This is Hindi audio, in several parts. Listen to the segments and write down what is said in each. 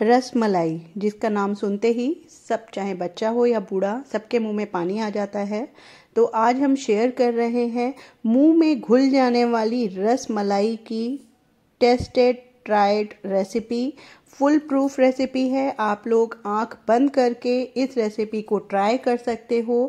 रस मलाई जिसका नाम सुनते ही सब चाहे बच्चा हो या बूढ़ा सबके मुंह में पानी आ जाता है तो आज हम शेयर कर रहे हैं मुंह में घुल जाने वाली रस मलाई की tested tried recipe foolproof recipe है आप लोग आंख बंद करके इस रेसिपी को ट्राई कर सकते हो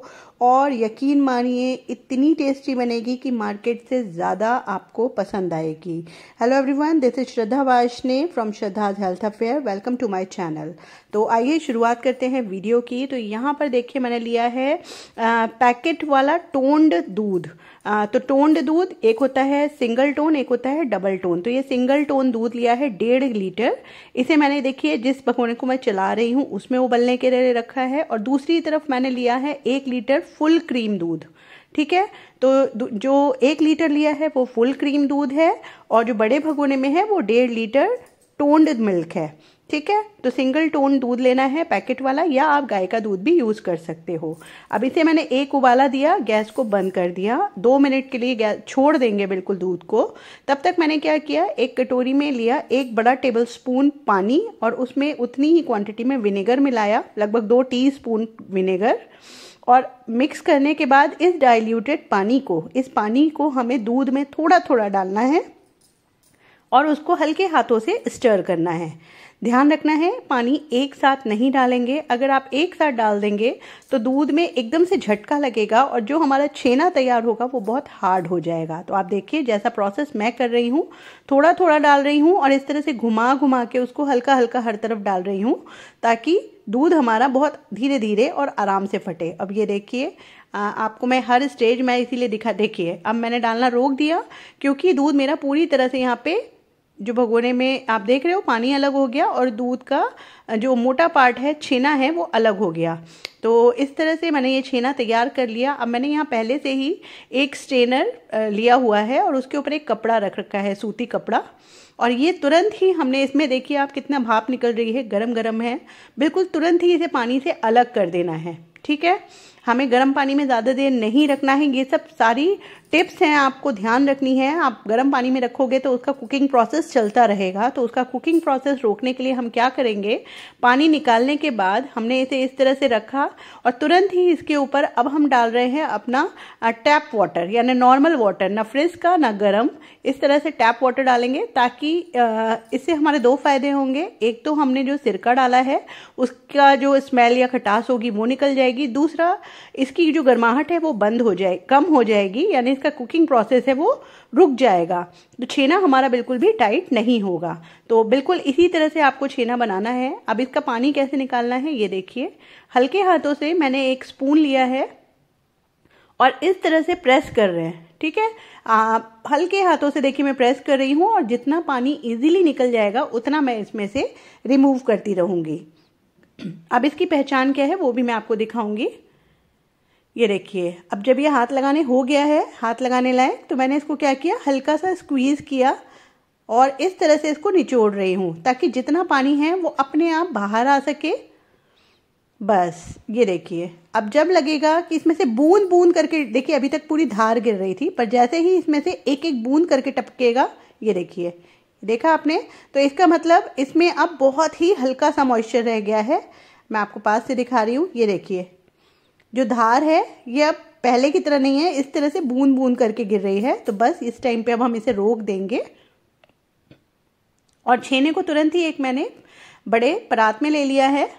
और यकीन मानिए इतनी टेस्टी बनेगी कि मार्केट से ज़्यादा आपको पसंद आएगी hello everyone this is Shraddha Washne from Shraddha's health affair welcome to my channel तो आइए शुरुआत करते हैं वीडियो की तो यहाँ पर देखिए मैंने लिया है आ, पैकेट वाला टोन्ड दूध आ, तो टोन्ड दूध एक होता है सिंगल टोन एक होता है डबल टोन तो ये सिंगल टोन दूध लिया है डेढ़ लीटर इसे इसे मैंने देखिए जिस पकौड़े को मैं चला रही हूँ उसमें उबलने के लिए रखा है और दूसरी तरफ मैंने लिया है एक लीटर फुल क्रीम दूध ठीक है तो जो एक लीटर लिया है वो फुल क्रीम दूध है और जो बड़े भगोने में है वो डेढ़ लीटर टोन्ड मिल्क है ठीक है तो सिंगल टोन दूध लेना है पैकेट वाला या आप गाय का दूध भी यूज़ कर सकते हो अब इसे मैंने एक उबाला दिया गैस को बंद कर दिया दो मिनट के लिए गैस छोड़ देंगे बिल्कुल दूध को तब तक मैंने क्या किया एक कटोरी में लिया एक बड़ा टेबल स्पून पानी और उसमें उतनी ही क्वांटिटी में विनेगर मिलाया लगभग दो टी स्पून विनेगर और मिक्स करने के बाद इस डायल्यूटेड पानी को इस पानी को हमें दूध में थोड़ा थोड़ा डालना है और उसको हल्के हाथों से स्टर करना है ध्यान रखना है पानी एक साथ नहीं डालेंगे अगर आप एक साथ डाल देंगे तो दूध में एकदम से झटका लगेगा और जो हमारा छेना तैयार होगा वो बहुत हार्ड हो जाएगा तो आप देखिए जैसा प्रोसेस मैं कर रही हूँ थोड़ा थोड़ा डाल रही हूँ और इस तरह से घुमा घुमा के उसको हल्का हल्का हर तरफ डाल रही हूँ ताकि दूध हमारा बहुत धीरे धीरे और आराम से फटे अब ये देखिए आपको मैं हर स्टेज में इसीलिए दिखा देखिए अब मैंने डालना रोक दिया क्योंकि दूध मेरा पूरी तरह से यहाँ पे जो भगोने में आप देख रहे हो पानी अलग हो गया और दूध का जो मोटा पार्ट है छेना है वो अलग हो गया तो इस तरह से मैंने ये छेना तैयार कर लिया अब मैंने यहाँ पहले से ही एक स्ट्रेनर लिया हुआ है और उसके ऊपर एक कपड़ा रख रखा है सूती कपड़ा और ये तुरंत ही हमने इसमें देखिए आप कितना भाप निकल रही है गर्म गर्म है बिल्कुल तुरंत ही इसे पानी से अलग कर देना है ठीक है हमें गर्म पानी में ज़्यादा देर नहीं रखना है ये सब सारी टिप्स हैं आपको ध्यान रखनी है आप गर्म पानी में रखोगे तो उसका कुकिंग प्रोसेस चलता रहेगा तो उसका कुकिंग प्रोसेस रोकने के लिए हम क्या करेंगे पानी निकालने के बाद हमने इसे इस तरह से रखा और तुरंत ही इसके ऊपर अब हम डाल रहे हैं अपना टैप वाटर यानी नॉर्मल वाटर ना फ्रिज का ना गर्म इस तरह से टैप वाटर डालेंगे ताकि इससे हमारे दो फायदे होंगे एक तो हमने जो सिरका डाला है उसका जो स्मेल या खटास होगी वो निकल जाएगी दूसरा इसकी जो गर्माहट है वो बंद हो जाए कम हो जाएगी यानी इसका कुकिंग प्रोसेस है वो रुक जाएगा तो छेना हमारा बिल्कुल भी टाइट नहीं होगा तो बिल्कुल इसी तरह से आपको छेना बनाना है अब इसका पानी कैसे निकालना है ये देखिए हल्के हाथों से मैंने एक स्पून लिया है और इस तरह से प्रेस कर रहे हैं ठीक है आप हल्के हाथों से देखिए मैं प्रेस कर रही हूँ और जितना पानी इजीली निकल जाएगा उतना मैं इसमें से रिमूव करती रहूंगी अब इसकी पहचान क्या है वो भी मैं आपको दिखाऊंगी ये देखिए अब जब ये हाथ लगाने हो गया है हाथ लगाने लायक तो मैंने इसको क्या किया हल्का सा स्क्वीज़ किया और इस तरह से इसको निचोड़ रही हूँ ताकि जितना पानी है वो अपने आप बाहर आ सके बस ये देखिए अब जब लगेगा कि इसमें से बूंद बूंद करके देखिए अभी तक पूरी धार गिर रही थी पर जैसे ही इसमें से एक एक बूंद करके टपकेगा ये देखिए देखा आपने तो इसका मतलब इसमें अब बहुत ही हल्का सा मॉइस्चर रह गया है मैं आपको पास से दिखा रही हूँ ये देखिए जो धार है ये अब पहले की तरह नहीं है इस तरह से बूंद बूंद करके गिर रही है तो बस इस टाइम पे अब हम इसे रोक देंगे और छेने को तुरंत ही एक मैंने बड़े परात में ले लिया है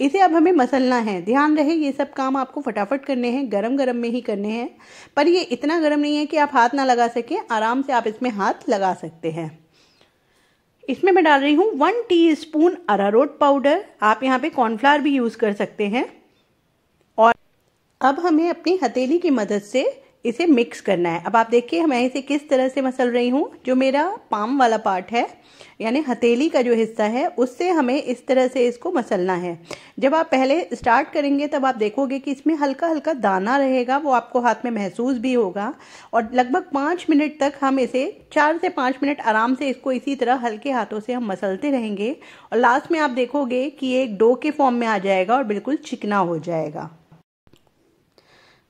इसे अब हमें मसलना है ध्यान रहे ये सब काम आपको फटाफट करने हैं गरम गरम में ही करने हैं पर ये इतना गरम नहीं है कि आप हाथ ना लगा सकें आराम से आप इसमें हाथ लगा सकते हैं इसमें मैं डाल रही हूँ वन टीस्पून अरारोट पाउडर आप यहाँ पे कॉर्नफ्लावर भी यूज़ कर सकते हैं अब हमें अपनी हथेली की मदद से इसे मिक्स करना है अब आप देखिए मैं इसे किस तरह से मसल रही हूँ जो मेरा पाम वाला पार्ट है यानी हथेली का जो हिस्सा है उससे हमें इस तरह से इसको मसलना है जब आप पहले स्टार्ट करेंगे तब आप देखोगे कि इसमें हल्का हल्का दाना रहेगा वो आपको हाथ में महसूस भी होगा और लगभग पाँच मिनट तक हम इसे चार से पाँच मिनट आराम से इसको इसी तरह हल्के हाथों से हम मसलते रहेंगे और लास्ट में आप देखोगे कि ये एक डो के फॉर्म में आ जाएगा और बिल्कुल चिकना हो जाएगा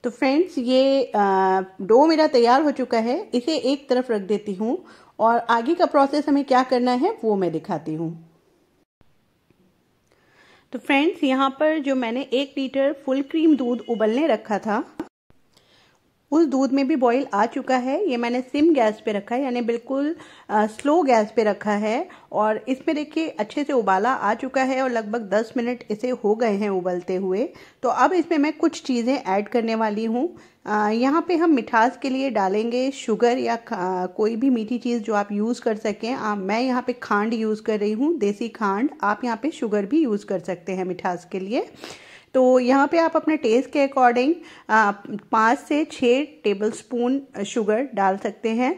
तो फ्रेंड्स ये डो मेरा तैयार हो चुका है इसे एक तरफ रख देती हूँ और आगे का प्रोसेस हमें क्या करना है वो मैं दिखाती हूँ तो फ्रेंड्स यहाँ पर जो मैंने एक लीटर फुल क्रीम दूध उबलने रखा था उस दूध में भी बॉईल आ चुका है ये मैंने सिम गैस पे रखा है यानी बिल्कुल आ, स्लो गैस पे रखा है और इसमें देखिए अच्छे से उबाला आ चुका है और लगभग 10 मिनट इसे हो गए हैं उबलते हुए तो अब इसमें मैं कुछ चीज़ें ऐड करने वाली हूँ यहाँ पे हम मिठास के लिए डालेंगे शुगर या आ, कोई भी मीठी चीज़ जो आप यूज़ कर सकें आ, मैं यहाँ पर खांड यूज़ कर रही हूँ देसी खांड आप यहाँ पर शुगर भी यूज़ कर सकते हैं मिठास के लिए तो यहाँ पे आप अपने टेस्ट के अकॉर्डिंग पाँच से छः टेबल स्पून शुगर डाल सकते हैं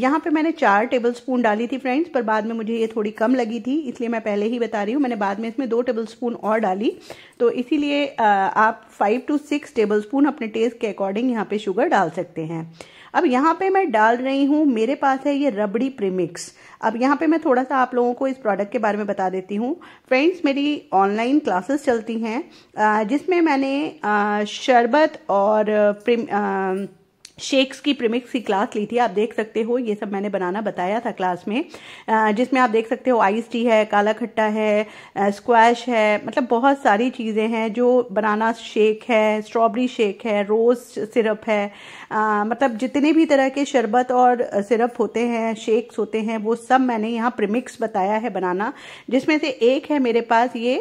यहाँ पे मैंने चार टेबल स्पून डाली थी फ्रेंड्स पर बाद में मुझे ये थोड़ी कम लगी थी इसलिए मैं पहले ही बता रही हूँ मैंने बाद में इसमें दो टेबल स्पून और डाली तो इसीलिए आप five to six tablespoon अपने टेस्ट के अकॉर्डिंग यहाँ पे शुगर डाल सकते हैं अब यहाँ पे मैं डाल रही हूँ मेरे पास है ये रबड़ी प्रीमिक्स अब यहाँ पे मैं थोड़ा सा आप लोगों को इस प्रोडक्ट के बारे में बता देती हूँ फ्रेंड्स मेरी ऑनलाइन क्लासेस चलती हैं जिसमें मैंने शरबत और शेक्स की प्रिमिक्स की क्लास ली थी आप देख सकते हो ये सब मैंने बनाना बताया था क्लास में जिसमें आप देख सकते हो आइस टी है काला खट्टा है स्क्वैश है मतलब बहुत सारी चीज़ें हैं जो बनाना शेक है स्ट्रॉबेरी शेक है रोज़ सिरप है मतलब जितने भी तरह के शरबत और सिरप होते हैं शेक्स होते हैं वो सब मैंने यहाँ प्रिमिक्स बताया है बनाना जिसमें से एक है मेरे पास ये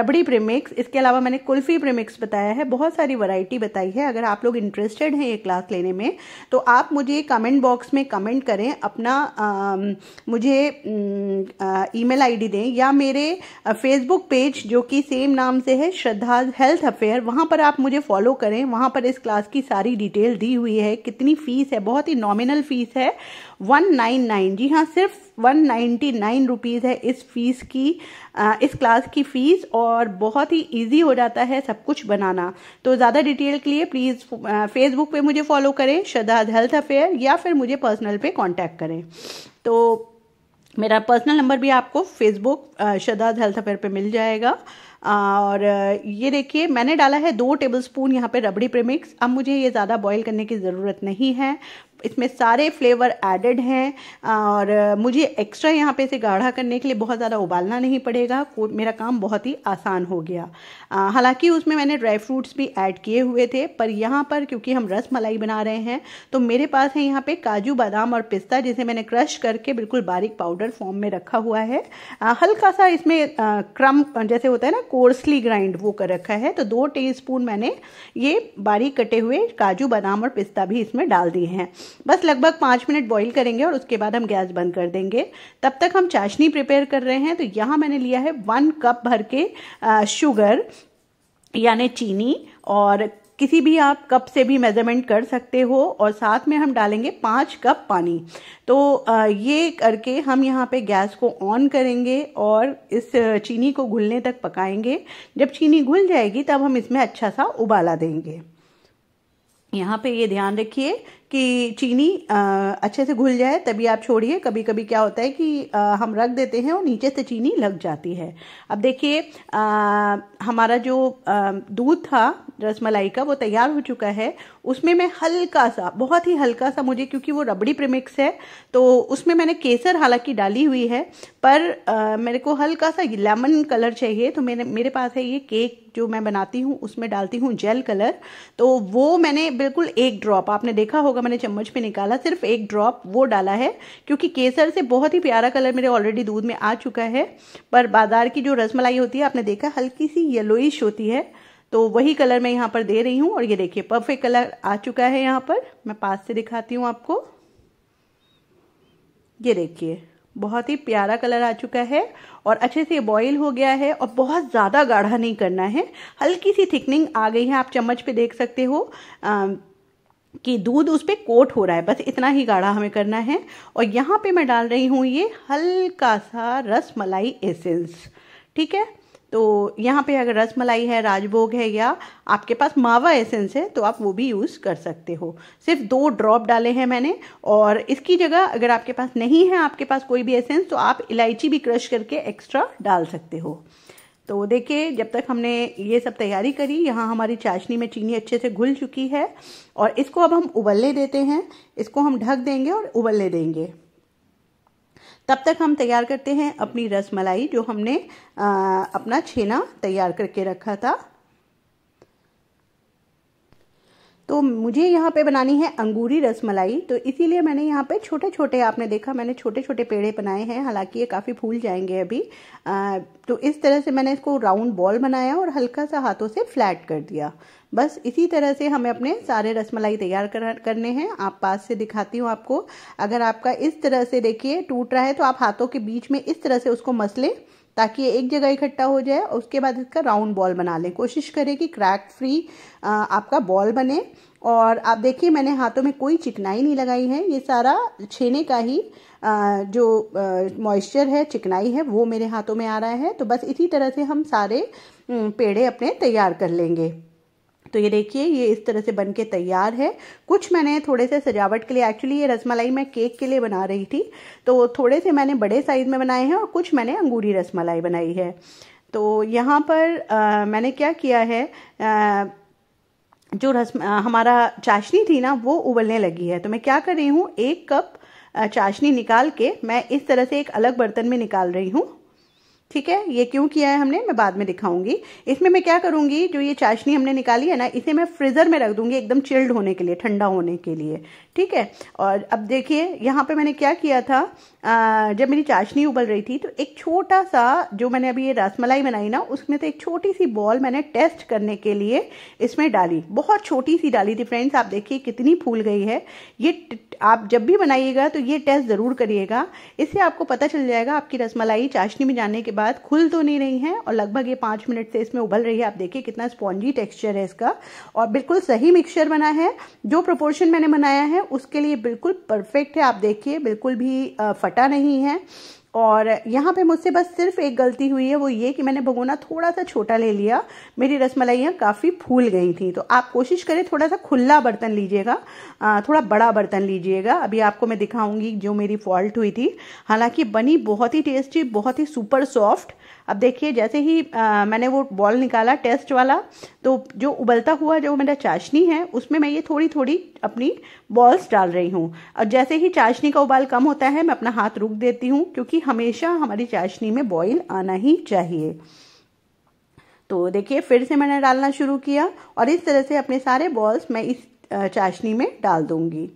रबड़ी प्रिमिक्स इसके अलावा मैंने कुल्फ़ी प्रिमिक्स बताया है बहुत सारी वराइटी बताई है अगर आप लोग इंटरेस्टेड हैं ये क्लास क्लास लेने में तो आप मुझे कमेंट बॉक्स में कमेंट करें अपना आ, मुझे ईमेल आईडी दें या मेरे फेसबुक पेज जो कि सेम नाम से है श्रद्धा हेल्थ अफेयर वहाँ पर आप मुझे फॉलो करें वहाँ पर इस क्लास की सारी डिटेल दी हुई है कितनी फ़ीस है बहुत ही नॉमिनल फ़ीस है वन नाइन नाइन जी हाँ सिर्फ वन नाइन्टी नाइन रुपीज़ है इस फीस की इस क्लास की फ़ीस और बहुत ही इजी हो जाता है सब कुछ बनाना तो ज़्यादा डिटेल के लिए प्लीज़ फेसबुक पे मुझे फॉलो करें शदाद हेल्थ अफेयर या फिर मुझे पर्सनल पे कांटेक्ट करें तो मेरा पर्सनल नंबर भी आपको फेसबुक शदाद हेल्थ अफेयर पे मिल जाएगा और ये देखिए मैंने डाला है दो टेबल स्पून यहाँ पर रबड़ी प्रेमिक्स अब मुझे ये ज़्यादा बॉईल करने की ज़रूरत नहीं है इसमें सारे फ्लेवर एडेड हैं और मुझे एक्स्ट्रा यहाँ पे इसे गाढ़ा करने के लिए बहुत ज़्यादा उबालना नहीं पड़ेगा मेरा काम बहुत ही आसान हो गया हालांकि उसमें मैंने ड्राई फ्रूट्स भी ऐड किए हुए थे पर यहाँ पर क्योंकि हम रस मलाई बना रहे हैं तो मेरे पास है यहाँ पे काजू बादाम और पिस्ता जिसे मैंने क्रश करके बिल्कुल बारीक पाउडर फॉर्म में रखा हुआ है हल्का सा इसमें क्रम जैसे होता है ना कोर्सली ग्राइंड वो कर रखा है तो दो टी मैंने ये बारीक कटे हुए काजू बादाम और पिस्ता भी इसमें डाल दिए हैं बस लगभग पाँच मिनट बॉईल करेंगे और उसके बाद हम गैस बंद कर देंगे तब तक हम चाशनी प्रिपेयर कर रहे हैं तो यहाँ मैंने लिया है वन कप भर के शुगर यानि चीनी और किसी भी आप कप से भी मेजरमेंट कर सकते हो और साथ में हम डालेंगे पाँच कप पानी तो ये करके हम यहाँ पे गैस को ऑन करेंगे और इस चीनी को घुलने तक पकाएंगे जब चीनी घुल जाएगी तब हम इसमें अच्छा सा उबाला देंगे यहाँ पे ये ध्यान रखिए कि चीनी अच्छे से घुल जाए तभी आप छोड़िए कभी कभी क्या होता है कि हम रख देते हैं और नीचे से चीनी लग जाती है अब देखिए हमारा जो दूध था रसमलाई का वो तैयार हो चुका है उसमें मैं हल्का सा बहुत ही हल्का सा मुझे क्योंकि वो रबड़ी प्रिमिक्स है तो उसमें मैंने केसर हालांकि डाली हुई है पर आ, मेरे को हल्का सा लेमन कलर चाहिए तो मेरे मेरे पास है ये केक जो मैं बनाती हूँ उसमें डालती हूँ जेल कलर तो वो मैंने बिल्कुल एक ड्रॉप आपने देखा होगा मैंने चम्मच पे निकाला सिर्फ एक ड्रॉप वो डाला है क्योंकि केसर से बहुत ही प्यारा कलर मेरे ऑलरेडी दूध में आ चुका है पर बाजार की जो रसमलाई होती है आपने देखा हल्की सी येलोइश होती है तो वही कलर मैं यहाँ पर दे रही हूँ और ये देखिए परफेक्ट कलर आ चुका है यहाँ पर मैं पास से दिखाती हूँ आपको ये देखिए बहुत ही प्यारा कलर आ चुका है और अच्छे से बॉईल हो गया है और बहुत ज़्यादा गाढ़ा नहीं करना है हल्की सी थिकनिंग आ गई है आप चम्मच पे देख सकते हो आ, कि दूध उस पर कोट हो रहा है बस इतना ही गाढ़ा हमें करना है और यहाँ पे मैं डाल रही हूँ ये हल्का सा रस मलाई एसेंस ठीक है तो यहाँ पे अगर रस मलाई है राजभोग है या आपके पास मावा एसेंस है तो आप वो भी यूज़ कर सकते हो सिर्फ दो ड्रॉप डाले हैं मैंने और इसकी जगह अगर आपके पास नहीं है आपके पास कोई भी एसेंस तो आप इलायची भी क्रश करके एक्स्ट्रा डाल सकते हो तो देखिए जब तक हमने ये सब तैयारी करी यहाँ हमारी चाशनी में चीनी अच्छे से घुल चुकी है और इसको अब हम उबलने देते हैं इसको हम ढक देंगे और उबलने देंगे तब तक हम तैयार करते हैं अपनी रसमलाई जो हमने आ, अपना छेना तैयार करके रखा था तो मुझे यहाँ पे बनानी है अंगूरी रसमलाई तो इसीलिए मैंने यहाँ पे छोटे छोटे आपने देखा मैंने छोटे छोटे पेड़े बनाए हैं हालांकि ये काफ़ी फूल जाएंगे अभी आ, तो इस तरह से मैंने इसको राउंड बॉल बनाया और हल्का सा हाथों से फ्लैट कर दिया बस इसी तरह से हमें अपने सारे रसमलाई तैयार करने हैं आप पास से दिखाती हूँ आपको अगर आपका इस तरह से देखिए टूट रहा है तो आप हाथों के बीच में इस तरह से उसको मसलें ताकि ये एक जगह इकट्ठा हो जाए और उसके बाद इसका राउंड बॉल बना लें कोशिश करें कि क्रैक फ्री आपका बॉल बने और आप देखिए मैंने हाथों में कोई चिकनाई नहीं लगाई है ये सारा छेने का ही जो मॉइस्चर है चिकनाई है वो मेरे हाथों में आ रहा है तो बस इसी तरह से हम सारे पेड़े अपने तैयार कर लेंगे तो ये देखिए ये इस तरह से बन के तैयार है कुछ मैंने थोड़े से सजावट के लिए एक्चुअली ये रसमलाई मैं केक के लिए बना रही थी तो थोड़े से मैंने बड़े साइज़ में बनाए हैं और कुछ मैंने अंगूरी रसमलाई बनाई है तो यहाँ पर आ, मैंने क्या किया है आ, जो रस हमारा चाशनी थी ना वो उबलने लगी है तो मैं क्या कर रही हूँ एक कप चाशनी निकाल के मैं इस तरह से एक अलग बर्तन में निकाल रही हूँ ठीक है ये क्यों किया है हमने मैं बाद में दिखाऊंगी इसमें मैं क्या करूंगी जो ये चाशनी हमने निकाली है ना इसे मैं फ्रीजर में रख दूंगी एकदम चिल्ड होने के लिए ठंडा होने के लिए ठीक है और अब देखिए यहाँ पे मैंने क्या किया था जब मेरी चाशनी उबल रही थी तो एक छोटा सा जो मैंने अभी ये रसमलाई बनाई ना उसमें तो एक छोटी सी बॉल मैंने टेस्ट करने के लिए इसमें डाली बहुत छोटी सी डाली थी फ्रेंड्स आप देखिए कितनी फूल गई है ये आप जब भी बनाइएगा तो ये टेस्ट ज़रूर करिएगा इससे आपको पता चल जाएगा आपकी रसमलाई चाशनी में जाने के बाद खुल तो नहीं रही है और लगभग ये पाँच मिनट से इसमें उबल रही है आप देखिए कितना स्पॉन्जी टेक्स्चर है इसका और बिल्कुल सही मिक्सचर बना है जो प्रोपोर्शन मैंने बनाया है उसके लिए बिल्कुल परफेक्ट है आप देखिए बिल्कुल भी फट फटा नहीं है और यहाँ पे मुझसे बस सिर्फ एक गलती हुई है वो ये कि मैंने भगोना थोड़ा सा छोटा ले लिया मेरी रसमलाइयाँ काफ़ी फूल गई थी तो आप कोशिश करें थोड़ा सा खुला बर्तन लीजिएगा थोड़ा बड़ा बर्तन लीजिएगा अभी आपको मैं दिखाऊंगी जो मेरी फॉल्ट हुई थी हालांकि बनी बहुत ही टेस्टी बहुत ही सुपर सॉफ्ट अब देखिए जैसे ही आ, मैंने वो बॉल निकाला टेस्ट वाला तो जो उबलता हुआ जो मेरा चाशनी है उसमें मैं ये थोड़ी थोड़ी अपनी बॉल्स डाल रही हूँ और जैसे ही चाशनी का उबाल कम होता है मैं अपना हाथ रुक देती हूँ क्योंकि हमेशा हमारी चाशनी में बॉईल आना ही चाहिए तो देखिए फिर से मैंने डालना शुरू किया और इस तरह से अपने सारे बॉल्स मैं इस चाशनी में डाल दूंगी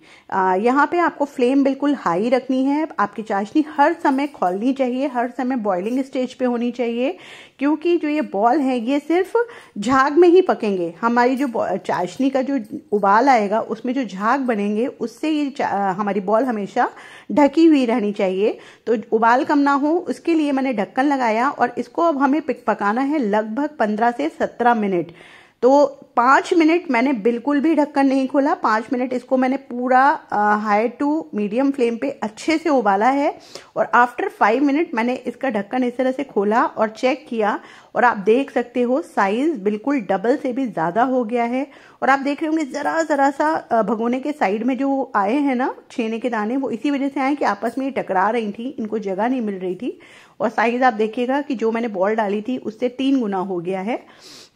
यहाँ पे आपको फ्लेम बिल्कुल हाई रखनी है आपकी चाशनी हर समय खोलनी चाहिए हर समय बॉइलिंग स्टेज पे होनी चाहिए क्योंकि जो ये बॉल है ये सिर्फ झाग में ही पकेंगे हमारी जो चाशनी का जो उबाल आएगा उसमें जो झाग बनेंगे उससे ये हमारी बॉल हमेशा ढकी हुई रहनी चाहिए तो उबाल कम ना हो उसके लिए मैंने ढक्कन लगाया और इसको अब हमें पकाना है लगभग पंद्रह से सत्रह मिनट तो पाँच मिनट मैंने बिल्कुल भी ढक्कन नहीं खोला पाँच मिनट इसको मैंने पूरा हाई टू मीडियम फ्लेम पे अच्छे से उबाला है और आफ्टर फाइव मिनट मैंने इसका ढक्कन इस तरह से खोला और चेक किया और आप देख सकते हो साइज बिल्कुल डबल से भी ज़्यादा हो गया है और आप देख रहे होंगे ज़रा ज़रा सा भगोने के साइड में जो आए हैं ना छेने के दाने वो इसी वजह से आए कि आपस में ये टकरा रही थी इनको जगह नहीं मिल रही थी और साइज़ आप देखिएगा कि जो मैंने बॉल डाली थी उससे तीन गुना हो गया है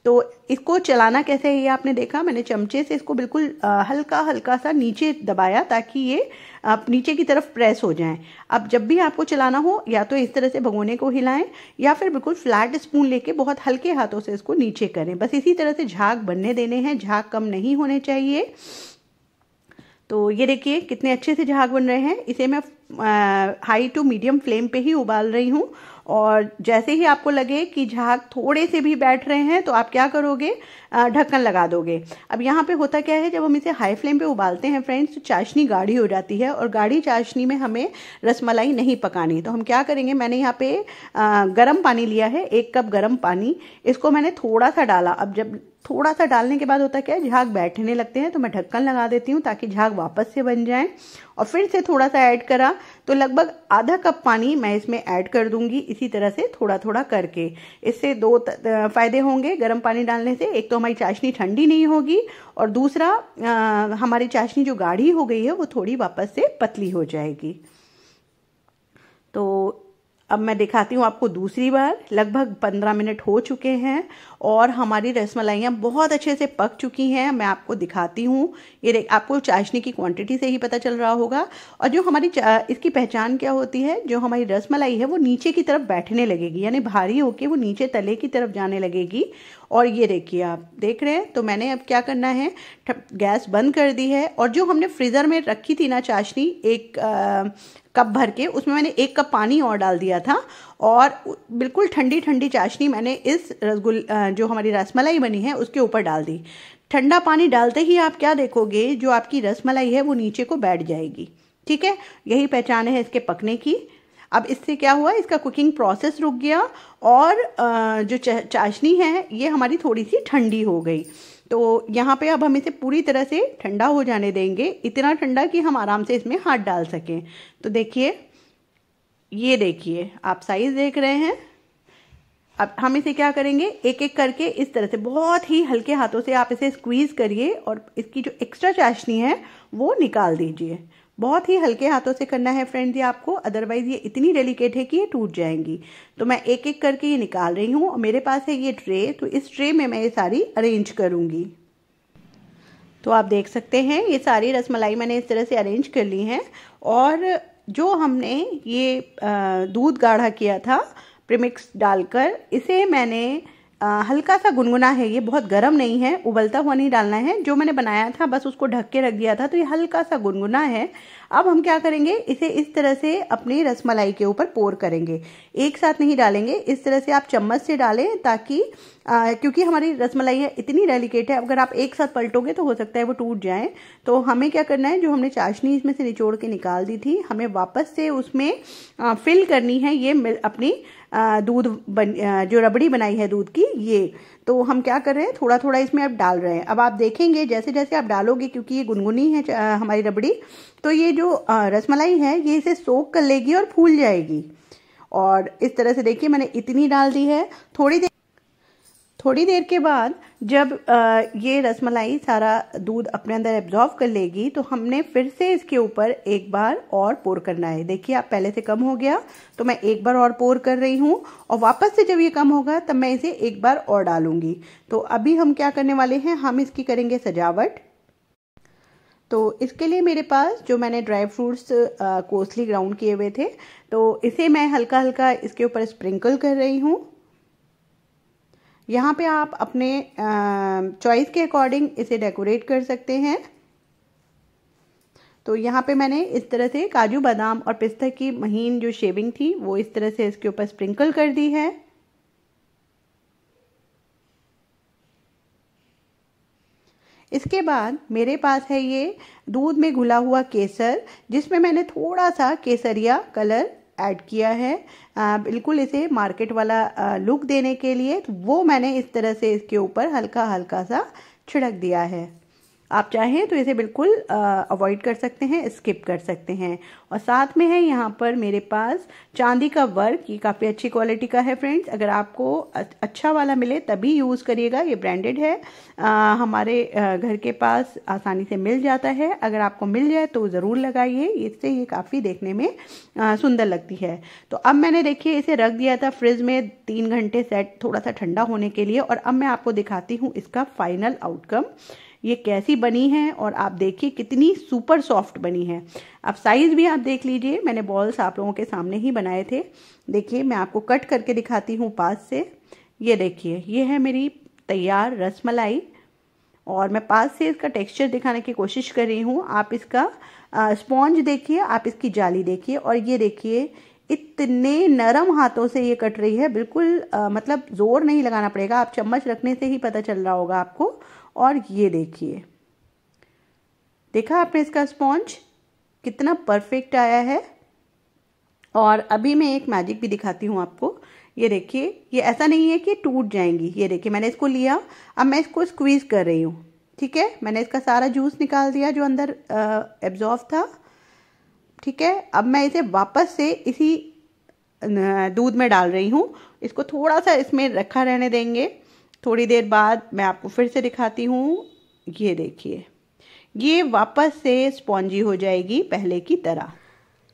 तो इसको चलाना कैसे है ये आपने देखा मैंने चमचे से इसको बिल्कुल हल्का हल्का सा नीचे दबाया ताकि ये आप नीचे की तरफ प्रेस हो जाएं अब जब भी आपको चलाना हो या तो इस तरह से भगोने को हिलाएं या फिर बिल्कुल फ्लैट स्पून लेके बहुत हल्के हाथों से इसको नीचे करें बस इसी तरह से झाग बनने देने हैं झाग कम नहीं होने चाहिए तो ये देखिए कितने अच्छे से झाग बन रहे हैं इसे मैं आ, हाई टू मीडियम फ्लेम पे ही उबाल रही हूँ और जैसे ही आपको लगे कि झाग थोड़े से भी बैठ रहे हैं तो आप क्या करोगे ढक्कन लगा दोगे अब यहाँ पे होता क्या है जब हम इसे हाई फ्लेम पे उबालते हैं फ्रेंड्स तो चाशनी गाढ़ी हो जाती है और गाढ़ी चाशनी में हमें रसमलाई नहीं पकानी तो हम क्या करेंगे मैंने यहाँ पे गर्म पानी लिया है एक कप गर्म पानी इसको मैंने थोड़ा सा डाला अब जब थोड़ा सा डालने के बाद होता क्या है झाग बैठने लगते हैं तो मैं ढक्कन लगा देती हूँ ताकि झाग वापस से बन जाए और फिर से थोड़ा सा ऐड करा तो लगभग आधा कप पानी मैं इसमें ऐड कर दूंगी इसी तरह से थोड़ा थोड़ा करके इससे दो फायदे होंगे गर्म पानी डालने से एक तो हमारी चाशनी ठंडी नहीं होगी और दूसरा आ, हमारी चाशनी जो गाढ़ी हो गई है वो थोड़ी वापस से पतली हो जाएगी तो अब मैं दिखाती हूँ आपको दूसरी बार लगभग पंद्रह मिनट हो चुके हैं और हमारी रसमलाइयाँ बहुत अच्छे से पक चुकी हैं मैं आपको दिखाती हूँ ये देख आपको चाशनी की क्वांटिटी से ही पता चल रहा होगा और जो हमारी इसकी पहचान क्या होती है जो हमारी रसमलाई है वो नीचे की तरफ बैठने लगेगी यानी भारी होके वो नीचे तले की तरफ जाने लगेगी और ये देखिए आप देख रहे हैं तो मैंने अब क्या करना है गैस बंद कर दी है और जो हमने फ्रीज़र में रखी थी ना चाशनी एक कप भर के उसमें मैंने एक कप पानी और डाल दिया था और बिल्कुल ठंडी ठंडी चाशनी मैंने इस रसगुल जो हमारी रसमलाई बनी है उसके ऊपर डाल दी ठंडा पानी डालते ही आप क्या देखोगे जो आपकी रसमलाई है वो नीचे को बैठ जाएगी ठीक है यही पहचान है इसके पकने की अब इससे क्या हुआ इसका कुकिंग प्रोसेस रुक गया और जो चाशनी है ये हमारी थोड़ी सी ठंडी हो गई तो यहाँ पे अब हम इसे पूरी तरह से ठंडा हो जाने देंगे इतना ठंडा कि हम आराम से इसमें हाथ डाल सकें तो देखिए ये देखिए आप साइज़ देख रहे हैं अब हम इसे क्या करेंगे एक एक करके इस तरह से बहुत ही हल्के हाथों से आप इसे स्क्वीज़ करिए और इसकी जो एक्स्ट्रा चाशनी है वो निकाल दीजिए बहुत ही हल्के हाथों से करना है फ्रेंड्स ये आपको अदरवाइज़ ये इतनी डेलिकेट है कि ये टूट जाएंगी तो मैं एक एक करके ये निकाल रही हूँ और मेरे पास है ये ट्रे तो इस ट्रे में मैं ये सारी अरेंज करूँगी तो आप देख सकते हैं ये सारी रसमलाई मैंने इस तरह से अरेंज कर ली है और जो हमने ये दूध गाढ़ा किया था प्रिमिक्स डालकर इसे मैंने हल्का सा गुनगुना है ये बहुत गर्म नहीं है उबलता हुआ नहीं डालना है जो मैंने बनाया था बस उसको ढक के रख दिया था तो ये हल्का सा गुनगुना है अब हम क्या करेंगे इसे इस तरह से अपनी रसमलाई के ऊपर पोर करेंगे एक साथ नहीं डालेंगे इस तरह से आप चम्मच से डालें ताकि आ, क्योंकि हमारी है इतनी डेलिकेट है अगर आप एक साथ पलटोगे तो हो सकता है वो टूट जाए तो हमें क्या करना है जो हमने चाशनी इसमें से निचोड़ के निकाल दी थी हमें वापस से उसमें आ, फिल करनी है ये अपनी दूध बन जो रबड़ी बनाई है दूध की ये तो हम क्या कर रहे हैं थोड़ा थोड़ा इसमें आप डाल रहे हैं अब आप देखेंगे जैसे जैसे आप डालोगे क्योंकि ये गुनगुनी है हमारी रबड़ी तो ये जो रसमलाई है ये इसे सोख कर लेगी और फूल जाएगी और इस तरह से देखिए मैंने इतनी डाल दी है थोड़ी देर थोड़ी देर के बाद जब ये रसमलाई सारा दूध अपने अंदर एब्जॉर्व कर लेगी तो हमने फिर से इसके ऊपर एक बार और पोर करना है देखिए आप पहले से कम हो गया तो मैं एक बार और पोर कर रही हूँ और वापस से जब ये कम होगा तब मैं इसे एक बार और डालूंगी तो अभी हम क्या करने वाले हैं हम इसकी करेंगे सजावट तो इसके लिए मेरे पास जो मैंने ड्राई फ्रूट्स कोसली ग्राउंड किए हुए थे तो इसे मैं हल्का हल्का इसके ऊपर स्प्रिंकल कर रही हूँ यहाँ पे आप अपने चॉइस के अकॉर्डिंग इसे डेकोरेट कर सकते हैं तो यहाँ पे मैंने इस तरह से काजू बादाम और पिस्ता की महीन जो शेविंग थी वो इस तरह से इसके ऊपर स्प्रिंकल कर दी है इसके बाद मेरे पास है ये दूध में घुला हुआ केसर जिसमें मैंने थोड़ा सा केसरिया कलर ऐड किया है आ, बिल्कुल इसे मार्केट वाला आ, लुक देने के लिए तो वो मैंने इस तरह से इसके ऊपर हल्का हल्का सा छिड़क दिया है आप चाहें तो इसे बिल्कुल अवॉइड कर सकते हैं स्किप कर सकते हैं और साथ में है यहाँ पर मेरे पास चांदी का वर्क ये काफ़ी अच्छी क्वालिटी का है फ्रेंड्स अगर आपको अच्छा वाला मिले तभी यूज़ करिएगा ये ब्रांडेड है आ, हमारे घर के पास आसानी से मिल जाता है अगर आपको मिल जाए तो ज़रूर लगाइए इससे ये काफ़ी देखने में सुंदर लगती है तो अब मैंने देखिए इसे रख दिया था फ्रिज में तीन घंटे सेट थोड़ा सा ठंडा होने के लिए और अब मैं आपको दिखाती हूँ इसका फाइनल आउटकम ये कैसी बनी है और आप देखिए कितनी सुपर सॉफ्ट बनी है अब साइज़ भी आप देख लीजिए मैंने बॉल्स आप लोगों के सामने ही बनाए थे देखिए मैं आपको कट करके दिखाती हूँ पास से ये देखिए ये है मेरी तैयार रसमलाई और मैं पास से इसका टेक्सचर दिखाने की कोशिश कर रही हूँ आप इसका स्पॉन्ज देखिए आप इसकी जाली देखिए और ये देखिए इतने नरम हाथों से ये कट रही है बिल्कुल आ, मतलब ज़ोर नहीं लगाना पड़ेगा आप चम्मच रखने से ही पता चल रहा होगा आपको और ये देखिए देखा आपने इसका स्पॉन्ज कितना परफेक्ट आया है और अभी मैं एक मैजिक भी दिखाती हूँ आपको ये देखिए ये ऐसा नहीं है कि टूट जाएंगी ये देखिए मैंने इसको लिया अब मैं इसको स्क्वीज कर रही हूँ ठीक है मैंने इसका सारा जूस निकाल दिया जो अंदर एब्जॉर्व था ठीक है अब मैं इसे वापस से इसी दूध में डाल रही हूँ इसको थोड़ा सा इसमें रखा रहने देंगे थोड़ी देर बाद मैं आपको फिर से दिखाती हूँ ये देखिए ये वापस से स्पॉन्जी हो जाएगी पहले की तरह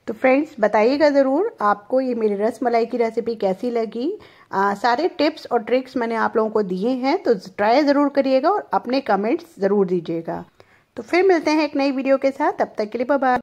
तो फ्रेंड्स बताइएगा ज़रूर आपको ये मेरी रस मलाई की रेसिपी कैसी लगी आ, सारे टिप्स और ट्रिक्स मैंने आप लोगों को दिए हैं तो ट्राई ज़रूर करिएगा और अपने कमेंट्स ज़रूर दीजिएगा तो फिर मिलते हैं एक नई वीडियो के साथ तब तक के लिए बाय